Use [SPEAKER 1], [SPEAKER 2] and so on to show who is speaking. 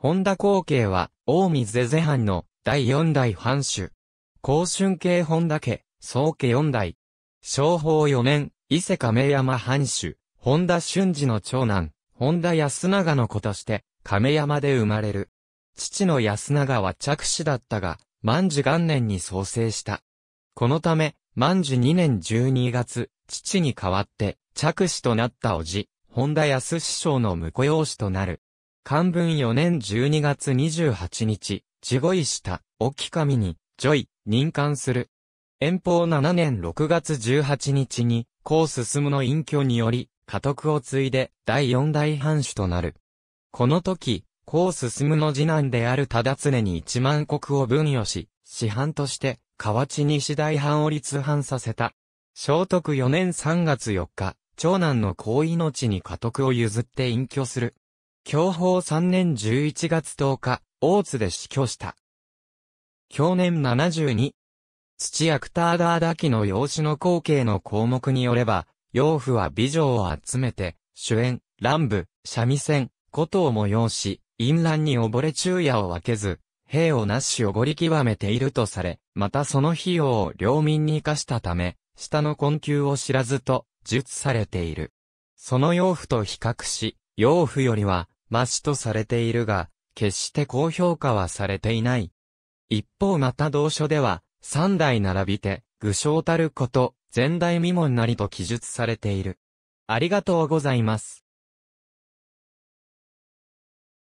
[SPEAKER 1] 本田光景は、
[SPEAKER 2] 大見ゼゼ藩の第四代藩主。高春慶本田家、宗家四代。昭法四年、伊勢亀山藩主、本田俊二の長男、本田安長の子として、亀山で生まれる。父の安長は着手だったが、万寿元年に創生した。このため、万寿二年十二月、父に代わって、着手となった叔父、本田安師匠の婿養子となる。漢文4年12月28日、地意した、沖上に、ジョイ、任官する。遠方7年6月18日に、高進の隠居により、家督を継いで、第四代藩主となる。この時、高進の次男である忠常に一万国を分与し、師範として、河内西大藩を立藩させた。聖徳4年3月4日、長男の高命に家督を譲って隠居する。教法3年11月10日、大津で死去した。享年72。土役ターダーダキの養子の後継の項目によれば、養父は美女を集めて、主演、乱舞、三味線、琴を催し、淫乱に溺れ昼夜を分けず、兵をなしおごり極めているとされ、またその費用を領民に生かしたため、下の困窮を知らずと、述されている。その養父と比較し、養父よりは、マシとされているが、決して高評価はされていない。一方また同書では、三代並びて、具象たること、前代未聞なりと記述されている。ありがとうございま
[SPEAKER 1] す。